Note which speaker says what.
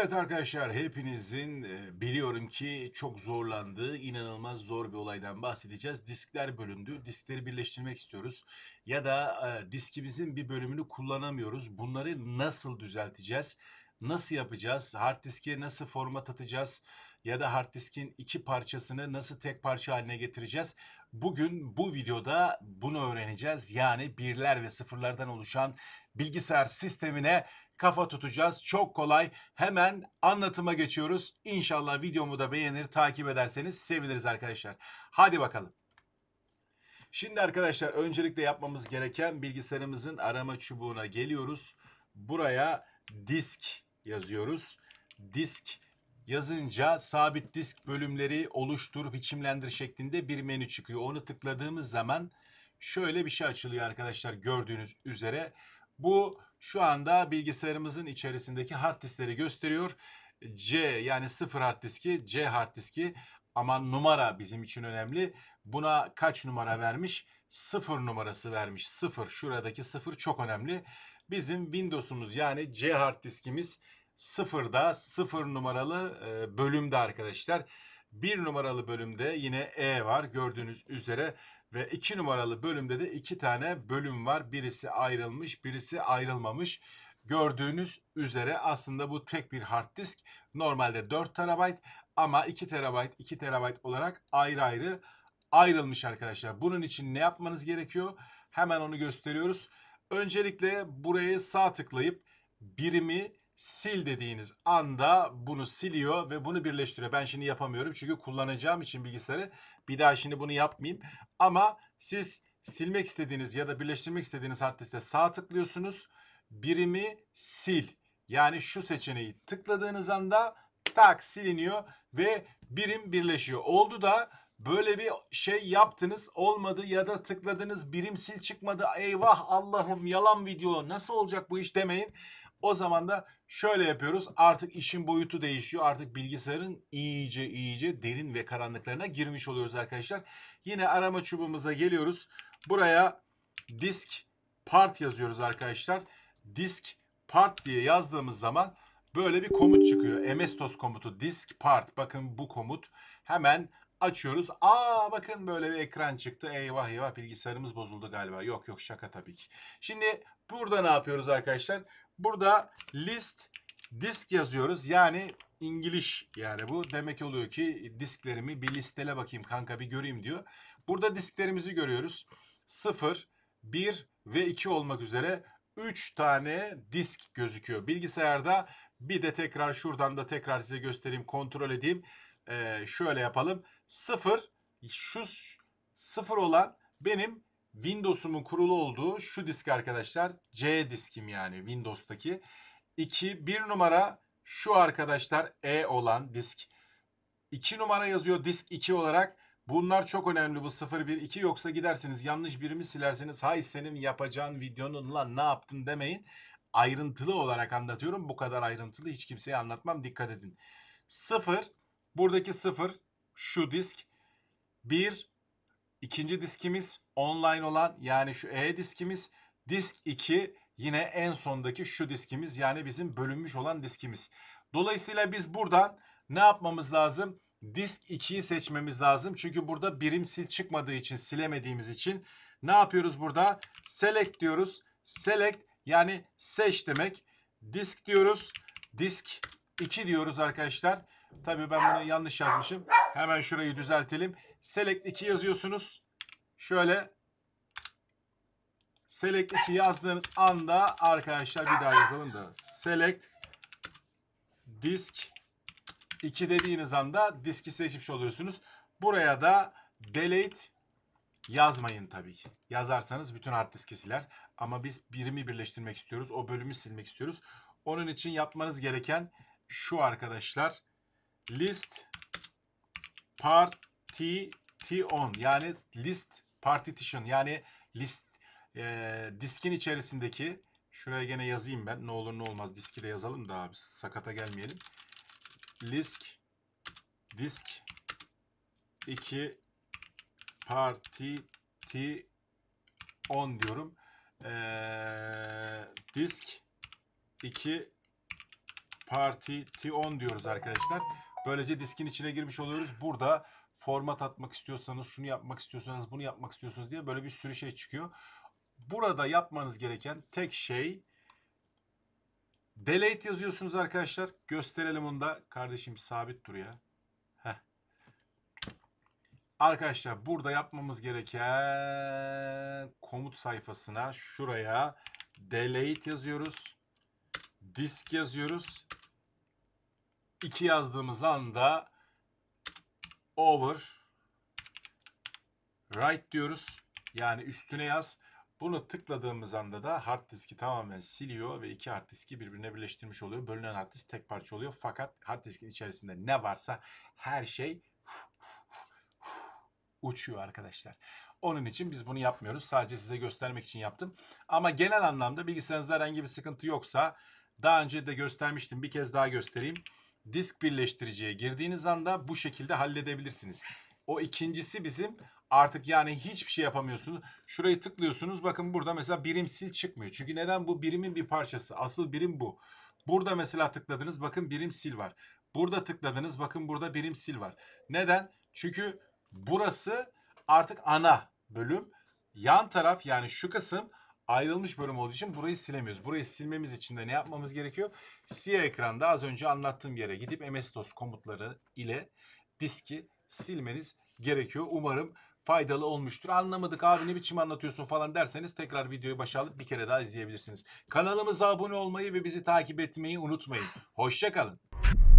Speaker 1: Evet arkadaşlar hepinizin e, biliyorum ki çok zorlandığı inanılmaz zor bir olaydan bahsedeceğiz. Diskler bölündü. Diskleri birleştirmek istiyoruz. Ya da e, diskimizin bir bölümünü kullanamıyoruz. Bunları nasıl düzelteceğiz? Nasıl yapacağız? Hard diske nasıl format atacağız? ya da hard diskin iki parçasını nasıl tek parça haline getireceğiz? Bugün bu videoda bunu öğreneceğiz. Yani birler ve sıfırlardan oluşan bilgisayar sistemine kafa tutacağız. Çok kolay. Hemen anlatıma geçiyoruz. İnşallah videomu da beğenir, takip ederseniz seviniriz arkadaşlar. Hadi bakalım. Şimdi arkadaşlar öncelikle yapmamız gereken bilgisayarımızın arama çubuğuna geliyoruz. Buraya disk yazıyoruz. Disk yazınca sabit disk bölümleri oluştur, biçimlendir şeklinde bir menü çıkıyor. Onu tıkladığımız zaman şöyle bir şey açılıyor arkadaşlar gördüğünüz üzere. Bu şu anda bilgisayarımızın içerisindeki hard diskleri gösteriyor. C yani sıfır hard diski, C hard diski ama numara bizim için önemli. Buna kaç numara vermiş? Sıfır numarası vermiş. Sıfır. Şuradaki sıfır çok önemli. Bizim Windows'umuz yani C hard diskimiz sıfırda sıfır numaralı e, bölümde arkadaşlar. Bir numaralı bölümde yine E var gördüğünüz üzere ve iki numaralı bölümde de iki tane bölüm var. Birisi ayrılmış birisi ayrılmamış. Gördüğünüz üzere aslında bu tek bir hard disk. Normalde 4 TB ama 2 TB 2 TB olarak ayrı ayrı ayrılmış arkadaşlar. Bunun için ne yapmanız gerekiyor? Hemen onu gösteriyoruz. Öncelikle buraya sağ tıklayıp birimi sil dediğiniz anda bunu siliyor ve bunu birleştiriyor. Ben şimdi yapamıyorum çünkü kullanacağım için bilgisayarı. Bir daha şimdi bunu yapmayayım. Ama siz silmek istediğiniz ya da birleştirmek istediğiniz hard diskte sağ tıklıyorsunuz. Birimi sil. Yani şu seçeneği tıkladığınız anda tak siliniyor ve birim birleşiyor. Oldu da böyle bir şey yaptınız olmadı ya da tıkladınız birim sil çıkmadı eyvah Allah'ım yalan video nasıl olacak bu iş demeyin. O zaman da şöyle yapıyoruz. Artık işin boyutu değişiyor. Artık bilgisayarın iyice iyice derin ve karanlıklarına girmiş oluyoruz arkadaşlar. Yine arama çubuğumuza geliyoruz. Buraya disk part yazıyoruz arkadaşlar. Disk part diye yazdığımız zaman böyle bir komut çıkıyor. MS-DOS komutu disk part. Bakın bu komut hemen açıyoruz. Aa bakın böyle bir ekran çıktı. Eyvah eyvah bilgisayarımız bozuldu galiba. Yok yok şaka tabii ki. Şimdi burada ne yapıyoruz arkadaşlar? Burada list disk yazıyoruz. Yani İngiliz yani bu. Demek oluyor ki disklerimi bir listele bakayım kanka bir göreyim diyor. Burada disklerimizi görüyoruz. 0, 1 ve 2 olmak üzere 3 tane disk gözüküyor bilgisayarda. Bir de tekrar şuradan da tekrar size göstereyim kontrol edeyim. Ee, şöyle yapalım. 0 şu 0 olan benim Windows'umun kurulu olduğu şu disk arkadaşlar. C diskim yani Windows'taki. 2 1 numara şu arkadaşlar E olan disk. 2 numara yazıyor disk 2 olarak. Bunlar çok önemli bu 0 1 2 yoksa gidersiniz yanlış birimi silersiniz hay senin yapacağın videonun lan ne yaptın demeyin. Ayrıntılı olarak anlatıyorum. Bu kadar ayrıntılı hiç kimseye anlatmam. Dikkat edin. 0 buradaki 0 şu disk 1 İkinci diskimiz online olan yani şu E diskimiz. Disk 2 yine en sondaki şu diskimiz yani bizim bölünmüş olan diskimiz. Dolayısıyla biz buradan ne yapmamız lazım? Disk 2'yi seçmemiz lazım. Çünkü burada birim sil çıkmadığı için silemediğimiz için ne yapıyoruz burada? Select diyoruz. Select yani seç demek. Disk diyoruz. Disk 2 diyoruz arkadaşlar. Tabii ben bunu yanlış yazmışım. Hemen şurayı düzeltelim. Select 2 yazıyorsunuz. Şöyle Select 2 yazdığınız anda arkadaşlar bir daha yazalım da. Select disk 2 dediğiniz anda diski seçmiş oluyorsunuz. Buraya da delete yazmayın tabii ki. Yazarsanız bütün hard diski siler. Ama biz birimi birleştirmek istiyoruz. O bölümü silmek istiyoruz. Onun için yapmanız gereken şu arkadaşlar. List partition yani list partition yani list e, diskin içerisindeki şuraya gene yazayım ben ne olur ne olmaz diski de yazalım da abi sakata gelmeyelim. List disk 2 partition diyorum. E, disk 2 Parti T10 diyoruz arkadaşlar. Böylece diskin içine girmiş oluyoruz. Burada format atmak istiyorsanız, şunu yapmak istiyorsanız, bunu yapmak istiyorsunuz diye böyle bir sürü şey çıkıyor. Burada yapmanız gereken tek şey delete yazıyorsunuz arkadaşlar. Gösterelim onu da. Kardeşim sabit dur ya. Heh. Arkadaşlar burada yapmamız gereken komut sayfasına şuraya delete yazıyoruz. Disk yazıyoruz. 2 yazdığımız anda over right diyoruz. Yani üstüne yaz. Bunu tıkladığımız anda da hard diski tamamen siliyor ve iki hard diski birbirine birleştirmiş oluyor. Bölünen hard disk tek parça oluyor. Fakat hard diskin içerisinde ne varsa her şey uçuyor arkadaşlar. Onun için biz bunu yapmıyoruz. Sadece size göstermek için yaptım. Ama genel anlamda bilgisayarınızda herhangi bir sıkıntı yoksa daha önce de göstermiştim. Bir kez daha göstereyim disk birleştiriciye girdiğiniz anda bu şekilde halledebilirsiniz. O ikincisi bizim artık yani hiçbir şey yapamıyorsunuz. Şurayı tıklıyorsunuz bakın burada mesela birim sil çıkmıyor. Çünkü neden bu birimin bir parçası asıl birim bu. Burada mesela tıkladınız bakın birim sil var. Burada tıkladınız bakın burada birim sil var. Neden? Çünkü burası artık ana bölüm. Yan taraf yani şu kısım ayrılmış bölüm olduğu için burayı silemiyoruz. Burayı silmemiz için de ne yapmamız gerekiyor? Siyah ekranda az önce anlattığım yere gidip MS-DOS komutları ile diski silmeniz gerekiyor. Umarım faydalı olmuştur. Anlamadık abi ne biçim anlatıyorsun falan derseniz tekrar videoyu başa alıp bir kere daha izleyebilirsiniz. Kanalımıza abone olmayı ve bizi takip etmeyi unutmayın. Hoşçakalın.